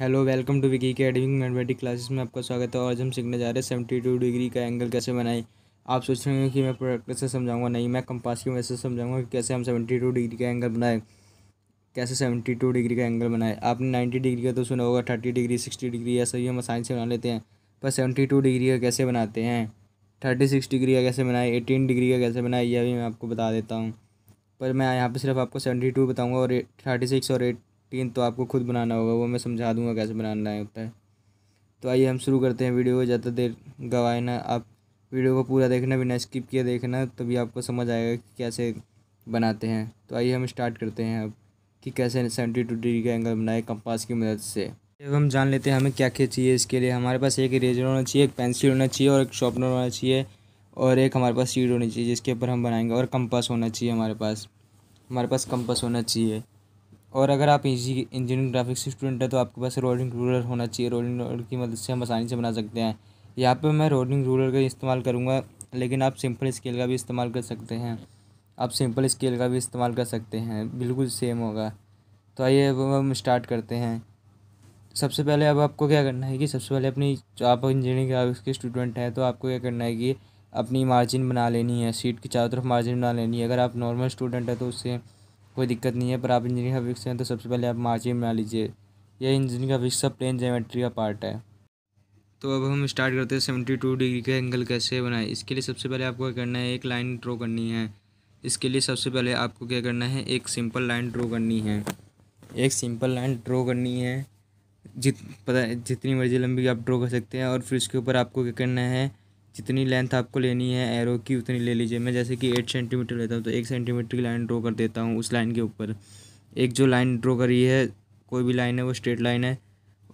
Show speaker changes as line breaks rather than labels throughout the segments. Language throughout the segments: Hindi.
हेलो वेलकम टू विकी के एडमिंग मैथमेटिक क्लासेस में आपका स्वागत है और आज हम सीखने जा रहे हैं सेवेंटी टू डिग्री का एंगल कैसे बनाए आप सोच रहे हैं कि मैं प्रैक्टिस से समझाऊंगा नहीं मैं कंपास की वजह से समझाऊंगा कि कैसे हम सेवेंटी टू डिग्री का एंगल बनाए कैसे सेवेंटी टू डिग्री का एंगल बनाए आपने नाइन्टी डिग्री का तो सुना होगा थर्टी डिग्री सिक्सटी डिग्री या सही हम आसानी से बना लेते हैं पर सेवेंटी टू डिग्री का कैसे बनाते हैं थर्टी सिक्स डिग्री का कैसे बनाए एटीन डिग्री का कैसे बनाए यह भी मैं आपको बता देता हूँ पर मैं यहाँ पर सिर्फ आपको सेवेंटी टू बताऊँगा और थर्टी सिक्स और एट टीन तो आपको खुद बनाना होगा वो मैं समझा दूंगा कैसे बनाना है होता है तो आइए हम शुरू करते हैं वीडियो को ज़्यादा देर गवाए ना आप वीडियो को पूरा देखना बिना स्किप किए देखना तभी आपको समझ आएगा कि कैसे बनाते हैं तो आइए हम स्टार्ट करते हैं अब कि कैसे सेवेंटी टू डिग्री का एंगल बनाए कंपास की मदद से जब हम जान लेते हैं हमें क्या क्या चाहिए इसके लिए हमारे पास एक इरेजर होना चाहिए एक पेंसिल होना चाहिए और एक शॉर्पनर होना चाहिए और एक हमारे पास सीट होनी चाहिए जिसके ऊपर हम बनाएंगे और कंपास होना चाहिए हमारे पास हमारे पास कंपास होना चाहिए और अगर आप इजी इंजीनियरिंग ग्राफिक्स स्टूडेंट हैं तो आपके पास रोलिंग रूलर होना चाहिए रोलिंग रूलर की मदद से हम आसानी से बना सकते हैं यहाँ पे मैं रोलिंग रूलर का इस्तेमाल करूँगा लेकिन आप सिंपल स्केल का भी इस्तेमाल कर सकते हैं आप सिंपल स्केल का भी इस्तेमाल कर सकते हैं बिल्कुल सेम होगा तो आइए अब हम स्टार्ट करते हैं सबसे पहले अब आपको क्या करना है कि सबसे पहले अपनी आप इंजीनियरिंग ग्राफिक्स के स्टूडेंट हैं तो आपको क्या करना है कि अपनी मार्जिन बना लेनी है सीट की चारों तरफ मार्जिन बना लेनी है अगर आप नॉर्मल स्टूडेंट हैं तो उससे कोई दिक्कत नहीं है पर आप इंजीनियरिंग का विक्स हैं तो सबसे पहले आप मार्जिन बना लीजिए यह इंजीनियरिंग का विक्स सब प्लेन जोमेट्री का पार्ट है तो अब हम स्टार्ट करते हैं सेवेंटी टू डिग्री का एंगल कैसे बनाए इसके लिए सबसे पहले आपको क्या करना है एक लाइन ड्रॉ करनी है इसके लिए सबसे पहले आपको क्या करना है एक सिंपल लाइन ड्रॉ करनी है एक सिंपल लाइन ड्रॉ करनी है जित पता जितनी मर्जी लंबी आप ड्रॉ कर सकते हैं और फिर उसके ऊपर आपको क्या करना है जितनी लेंथ आपको लेनी है एरो की उतनी ले लीजिए मैं जैसे कि एट सेंटीमीटर लेता हूँ तो एक सेंटीमीटर की लाइन ड्रॉ कर देता हूँ उस लाइन के ऊपर एक जो लाइन ड्रॉ करी है कोई भी लाइन है वो स्ट्रेट लाइन है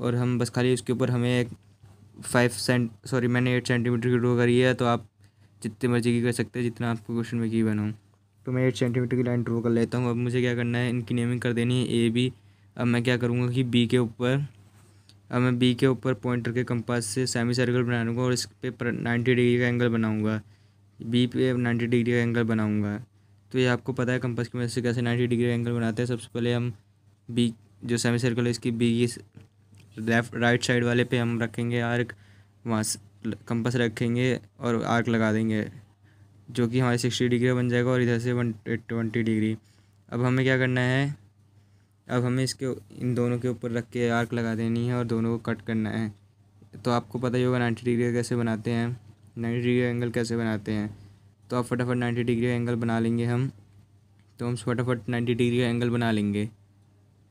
और हम बस खाली उसके ऊपर हमें एक फाइव सेंट सॉरी मैंने एट सेंटीमीटर की ड्रॉ करी है तो आप जितनी मर्जी की कर सकते हैं जितना आपको क्वेश्चन में की बनाऊँ तो मैं एट सेंटीमीटर की लाइन ड्रॉ कर लेता हूँ अब मुझे क्या करना है इनकी नेमिंग कर देनी है ए बी अब मैं क्या करूँगा कि बी के ऊपर अब मैं बी के ऊपर पॉइंटर के कंपास से सेमी सर्कल बना लूँगा और इस पर नाइन्टी डिग्री का एंगल बनाऊँगा बी पे नाइन्टी डिग्री का एंगल बनाऊँगा तो ये आपको पता है कंपास की मदद से कैसे नाइन्टी डिग्री का एंगल बनाते हैं सबसे पहले हम बी जो सेमी सर्कल है इसकी बी की लेफ्ट राइट साइड वाले पे हम रखेंगे आर्क वहाँ कंपास रखेंगे और आर्क लगा देंगे जो कि हमारे सिक्सटी डिग्री बन जाएगा और इधर से वन ट्वेंटी डिग्री अब हमें क्या करना है अब हमें इसके इन दोनों के ऊपर रख के आर्क लगा देनी है और दोनों को कट करना है तो आपको पता ही होगा नाइन्टी डिग्री कैसे बनाते हैं नाइन्टी डिग्री एंगल कैसे बनाते हैं तो आप फटाफट नाइन्टी डिग्री एंगल बना लेंगे हम तो हम फटाफट नाइन्टी डिग्री का एंगल बना लेंगे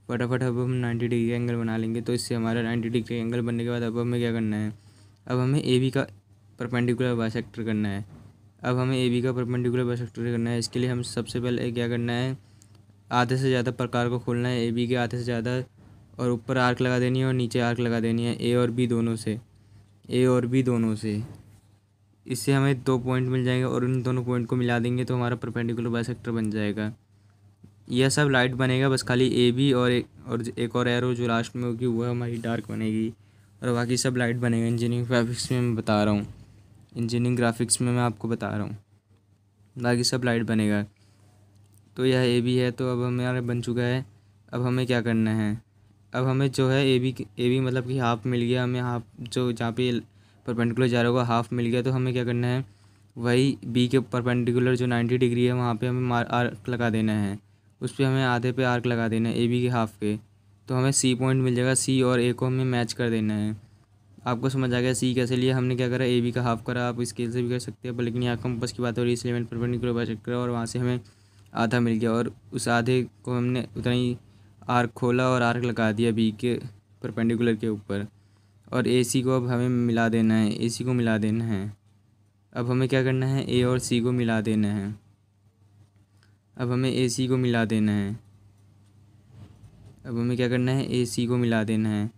फटाफट अब हम नाइन्टी डिग्री एंगल बना लेंगे तो इससे हमारा नाइन्टी डिग्री एंगल बनने के बाद अब हमें क्या करना है अब हमें ए बी का परपेंडिकुलर बाई करना है अब हमें ए बी का परपेंडिकुलर बाई करना है इसके लिए हम सबसे पहले क्या करना है आधे से ज़्यादा प्रकार को खोलना है ए बी के आधे से ज़्यादा और ऊपर आर्क लगा देनी है और नीचे आर्क लगा देनी है ए और बी दोनों से ए और बी दोनों से इससे हमें दो पॉइंट मिल जाएंगे और उन दोनों पॉइंट को मिला देंगे तो हमारा परपेंडिकुलर बाइसेक्टर बन जाएगा यह सब लाइट बनेगा बस खाली ए बी और एक और एक और एरो जो लास्ट में होगी वह हमारी डार्क बनेगी और बाकी सब लाइट बनेगा इंजीनियरिंग ग्राफिक्स में मैं बता रहा हूँ इंजीनियरिंग ग्राफिक्स में मैं आपको बता रहा हूँ बाकी सब लाइट बनेगा तो यह ए बी है तो अब हमें बन चुका है अब हमें क्या करना है अब हमें जो है ए बी ए बी मतलब कि हाफ़ मिल गया हमें हाफ जो जहाँ पे परपेंडिकुलर जा रहा होगा हाफ़ मिल गया तो हमें क्या करना है वही बी के परपेंडिकुलर जो नाइन्टी डिग्री है वहाँ पे हमें मार आर्क लगा देना है उस पर हमें आधे पे आर्क लगा देना है ए बी के हाफ़ के तो हमें सी पॉइंट मिल जाएगा सी और ए को हमें मैच कर देना है आपको समझ आ गया सी कैसे लिए हमने क्या करा ए बी का हाफ़ करा आप स्केल से भी कर सकते हैं लेकिन यहाँ कंपस की बात हो रही है इसलिए मैंने परपेंडिकुलर बाय और वहाँ से हमें आधा मिल गया और उस आधे को हमने उतना ही आर्क खोला और आर्क लगा दिया बी के परपेंडिकुलर के ऊपर और ए सी को अब हमें मिला देना है ए सी को मिला देना है अब हमें क्या करना है ए और सी को मिला देना है अब हमें ए सी को मिला देना है अब हमें क्या करना है ए सी को मिला देना है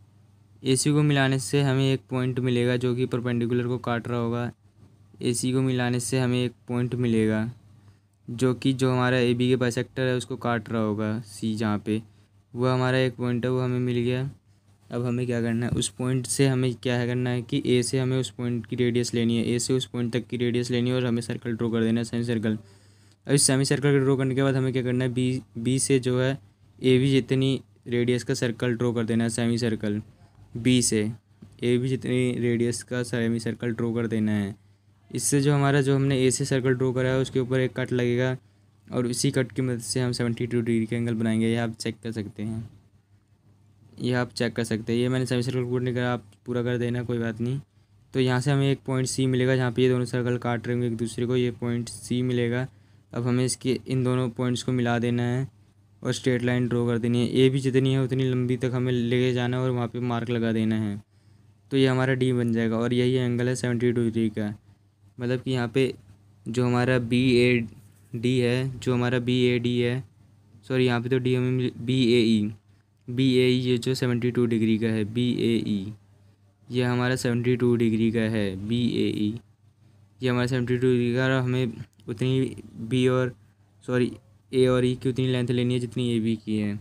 ए सी को मिलाने से हमें एक पॉइंट मिलेगा जो कि परपेंडिकुलर को काट रहा होगा ए सी को मिलाने से हमें एक पॉइंट मिलेगा जो कि जो हमारा ए बी के बाई सेक्टर है उसको काट रहा होगा सी जहाँ पे वह हमारा एक पॉइंट है वो हमें मिल गया अब हमें क्या करना है उस पॉइंट से हमें क्या है करना है कि ए से हमें उस पॉइंट की रेडियस लेनी है ए से उस पॉइंट तक की रेडियस लेनी है और हमें सर्कल ड्रॉ कर देना है सेमी सर्कल अब इस सेमी सर्कल को ड्रॉ करने के बाद हमें क्या करना है बी बी से जो है ए भी जितनी रेडियस का सर्कल ड्रॉ कर देना है सेमी सर्कल बी से ए भी जितनी रेडियस का सेमी सर्कल ड्रॉ कर देना है इससे जो हमारा जो हमने ए से सर्कल ड्रॉ करा है उसके ऊपर एक कट लगेगा और इसी कट की मदद से हम सेवेंटी टू डिग्री का एंगल बनाएंगे यह आप चेक कर सकते हैं यह आप चेक कर सकते हैं ये मैंने सेमी सर्कल पूरा नहीं करा आप पूरा कर देना कोई बात नहीं तो यहाँ से हमें एक पॉइंट सी मिलेगा जहाँ पे ये दोनों सर्कल काट रहे होंगे एक दूसरे को ये पॉइंट सी मिलेगा अब हमें इसके इन दोनों पॉइंट्स को मिला देना है और स्ट्रेट लाइन ड्रॉ कर देनी है ए भी जितनी है उतनी लंबी तक हमें लेके जाना है और वहाँ पर मार्क लगा देना है तो ये हमारा डी बन जाएगा और यही एंगल है सेवेंटी डिग्री का मतलब कि यहाँ पे जो हमारा बी ए डी है जो हमारा बी ए डी है सॉरी यहाँ पे तो डी हमें बी ए ई बी ए ई ये जो सेवेंटी टू डिग्री का है बी ए ई ये हमारा सेवेंटी टू डिग्री का है बी ए ई ये हमारा सेवेंटी टू डिग्री का और हमें उतनी बी और सॉरी ए और ई e की उतनी लेंथ लेनी है जितनी ए बी की है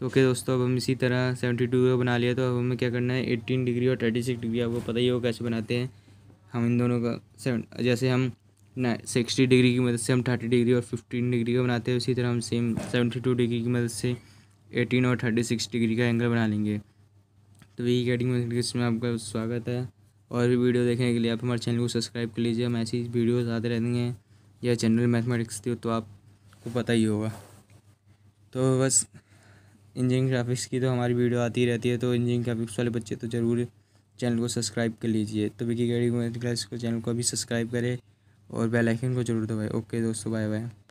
तो ओके दोस्तों अब हम इसी तरह सेवेंटी टू बना लिया तो अब हमें क्या करना है एट्टीन डिग्री और थर्टी सिक्स डिग्री आपको पता ही हो कैसे बनाते हैं हम इन दोनों का सेवन जैसे हम सिक्सटी डिग्री की मदद से हम थर्टी डिग्री और फिफ्टीन डिग्री का बनाते हैं उसी तरह हम सेम सेवेंटी टू डिग्री की मदद से एटीन और थर्टी सिक्स डिग्री का एंगल बना लेंगे तो वही कैटिंग में आपका स्वागत है और भी वीडियो देखने के लिए आप हमारे चैनल को सब्सक्राइब कर लीजिए हम ऐसी वीडियोज़ आते रहती हैं या जनरल मैथमेटिक्स थी तो आपको पता ही होगा तो बस इंजीनियरिंग ग्राफिक्स की तो हमारी वीडियो आती रहती है तो इंजीनियरिंग ग्राफिक्स वाले बच्चे तो ज़रूर चैनल को सब्सक्राइब कर लीजिए तो विकी गाड़ी को चैनल को अभी सब्सक्राइब करें और बेल आइकन को जरूर दबाएं ओके दोस्तों बाय बाय